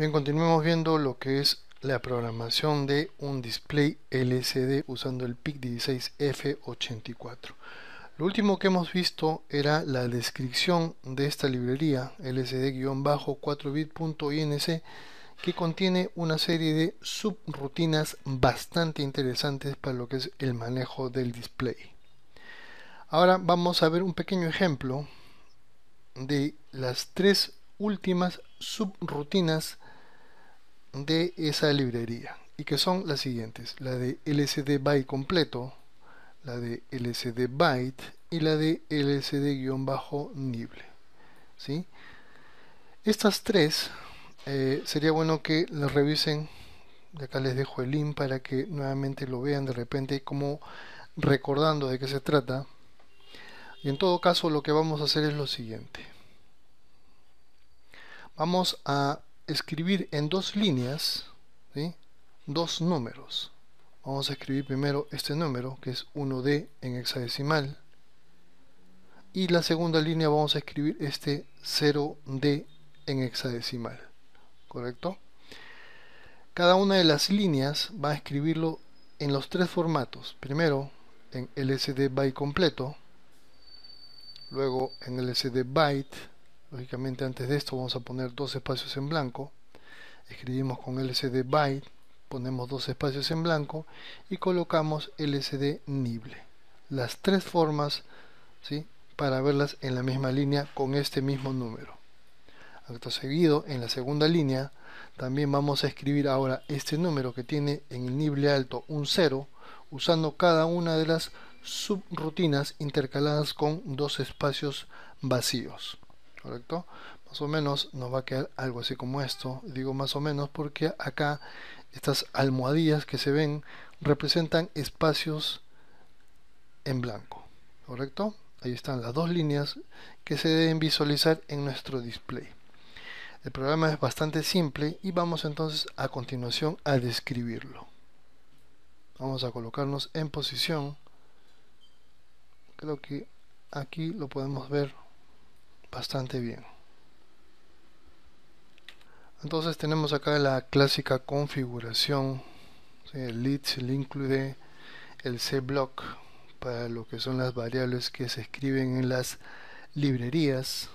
Bien, continuemos viendo lo que es la programación de un display LCD usando el PIC16F84. Lo último que hemos visto era la descripción de esta librería LCD-4bit.inc que contiene una serie de subrutinas bastante interesantes para lo que es el manejo del display. Ahora vamos a ver un pequeño ejemplo de las tres últimas subrutinas de esa librería y que son las siguientes, la de LCD byte completo, la de LCD byte y la de LCD-nible. ¿sí? Estas tres eh, sería bueno que las revisen. De acá les dejo el link para que nuevamente lo vean de repente como recordando de qué se trata. Y en todo caso lo que vamos a hacer es lo siguiente. Vamos a escribir en dos líneas dos números. Vamos a escribir primero este número, que es 1D en hexadecimal. Y la segunda línea vamos a escribir este 0D en hexadecimal. ¿Correcto? Cada una de las líneas va a escribirlo en los tres formatos. Primero en LSD byte completo, luego en LSD byte lógicamente antes de esto vamos a poner dos espacios en blanco escribimos con lcd byte ponemos dos espacios en blanco y colocamos lcd nible las tres formas ¿sí? para verlas en la misma línea con este mismo número acto seguido en la segunda línea también vamos a escribir ahora este número que tiene en el nible alto un 0 usando cada una de las subrutinas intercaladas con dos espacios vacíos correcto más o menos nos va a quedar algo así como esto digo más o menos porque acá estas almohadillas que se ven representan espacios en blanco correcto ahí están las dos líneas que se deben visualizar en nuestro display el programa es bastante simple y vamos entonces a continuación a describirlo vamos a colocarnos en posición creo que aquí lo podemos ver bastante bien entonces tenemos acá la clásica configuración el lead se le incluye el block para lo que son las variables que se escriben en las librerías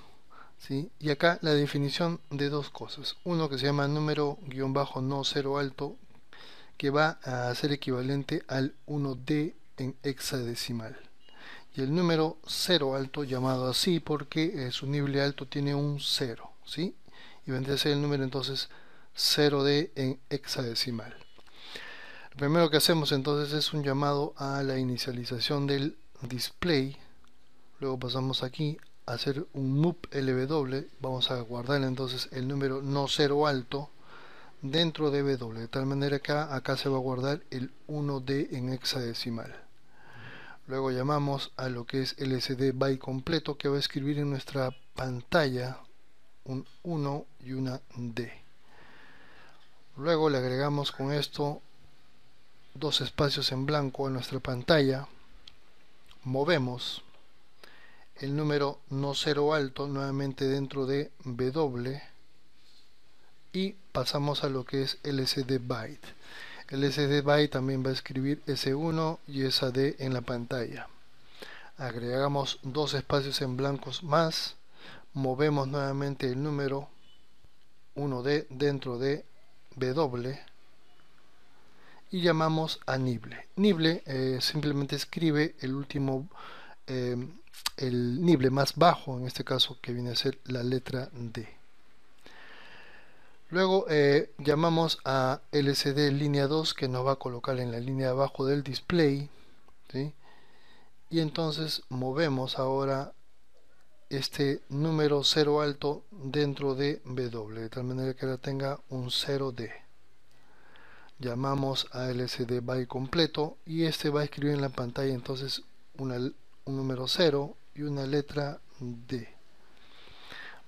¿sí? y acá la definición de dos cosas uno que se llama número guión bajo no cero alto que va a ser equivalente al 1D en hexadecimal y el número 0 alto llamado así porque es eh, su nivel alto tiene un 0, ¿sí? Y vendría a ser el número entonces 0D en hexadecimal. Lo primero que hacemos entonces es un llamado a la inicialización del display. Luego pasamos aquí a hacer un MUP LW. Vamos a guardar entonces el número no 0 alto dentro de W. De tal manera que acá se va a guardar el 1D en hexadecimal. Luego llamamos a lo que es LCD byte completo que va a escribir en nuestra pantalla un 1 y una D. Luego le agregamos con esto dos espacios en blanco a nuestra pantalla. Movemos el número no cero alto nuevamente dentro de W y pasamos a lo que es LCD byte el SD by también va a escribir S1 y sd en la pantalla. Agregamos dos espacios en blancos más. Movemos nuevamente el número 1D dentro de W y llamamos a Nible. Nible eh, simplemente escribe el último, eh, el nible más bajo, en este caso que viene a ser la letra D. Luego eh, llamamos a LCD línea 2 que nos va a colocar en la línea abajo del display. Y entonces movemos ahora este número 0 alto dentro de W, de tal manera que ahora tenga un 0D. Llamamos a LCD by completo y este va a escribir en la pantalla entonces un número 0 y una letra D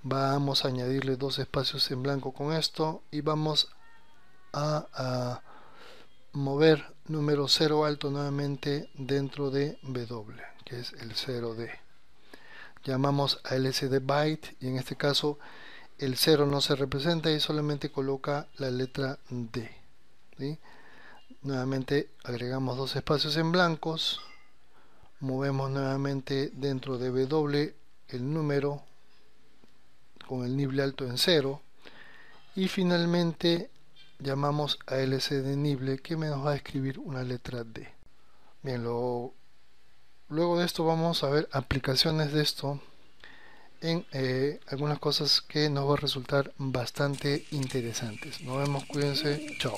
vamos a añadirle dos espacios en blanco con esto y vamos a, mover número 0 alto nuevamente dentro de W que es el 0D llamamos a LCD byte y en este caso el 0 no se representa y solamente coloca la letra D nuevamente agregamos dos espacios en blancos movemos nuevamente dentro de W el número con el nible alto en 0 y finalmente llamamos a LC de nible que me nos va a escribir una letra D. Bien, lo, luego de esto vamos a ver aplicaciones de esto en eh, algunas cosas que nos va a resultar bastante interesantes. Nos vemos, cuídense, chao.